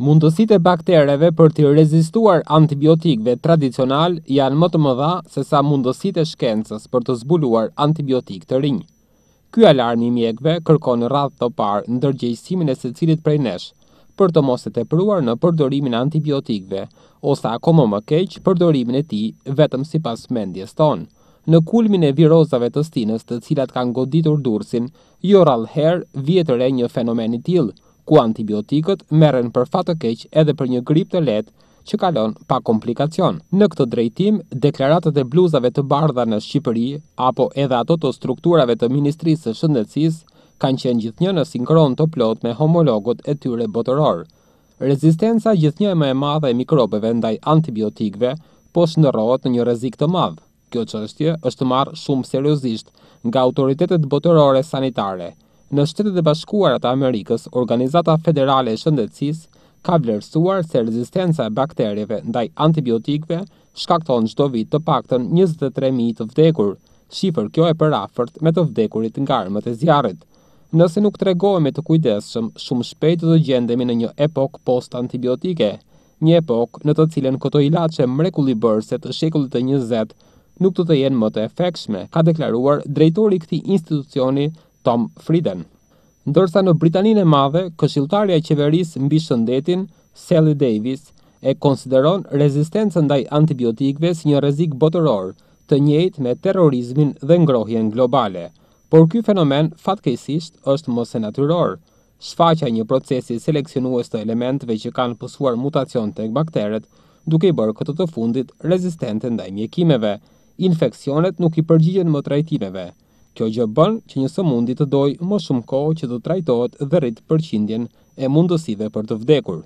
Mundësit e baktereve për të rezistuar antibiotikve tradicional janë më të më dha se sa mundësit e shkencës për të zbuluar antibiotik të rinjë. Ky alarmi mjekve kërkon në të parë në dërgjejësimin e se cilit prej nesh, për të moset e pruar në përdorimin antibiotikve, osa akomo më keqë përdorimin e ti vetëm si pas mendjes tonë. Në kulmin e virozave të stinës të cilat kanë goditur dursin, jo rallëherë vjetër e një fenomeni tilë, ku antibiotikët merren për fat të keq edhe për një grip të lehtë që kalon pa komplikacion. Në këtë drejtim, deklaratat e bluzave të bardha në Shqipëri apo edhe ato të strukturave të Ministrisë së Shëndetësisë kanë qenë gjithnjë në sinkron të plot me homologët e tyre botëror. Rezistenca gjithnjë e më e madhe e mikrobeve ndaj antibiotikve po shëndërrohet në një rrezik të madh. Kjo çështje është marë shumë seriozisht nga autoritetet botërore sanitare në shtetet e bashkuara të Amerikës, Organizata Federale e Shëndetësisë ka vlerësuar se rezistenca e bakterieve ndaj antibiotikëve shkakton çdo vit të paktën 23000 të vdekur, shifër kjo e përafërt me të vdekurit nga armët e zjarrit. Nëse nuk tregohemi të kujdesshëm, shumë shpejt do të gjendemi në një epok post-antibiotike, një epok në të cilën këto ilaçe mrekulli bërse të shekullit të 20 nuk do të, të jenë më të efektshme, ka deklaruar drejtori i këtij institucioni, Tom Frieden. Ndërsa në Britaninë e Madhe, këshilltarja e qeverisë mbi shëndetin, Sally Davis, e konsideron rezistencën ndaj antibiotikëve si një rrezik botëror, të njëjtë me terrorizmin dhe ngrohjen globale. Por ky fenomen fatkeqësisht është mos natyror. Shfaqja një procesi seleksionues të elementëve që kanë pësuar mutacion tek bakteret, duke i bërë këtë të fundit rezistente ndaj mjekimeve. Infeksionet nuk i përgjigjen më trajtimeve. Kjo gjë bën që një sëmundje të dojë më shumë kohë që të trajtohet dhe rritë përqindjen e mundësive për të vdekur.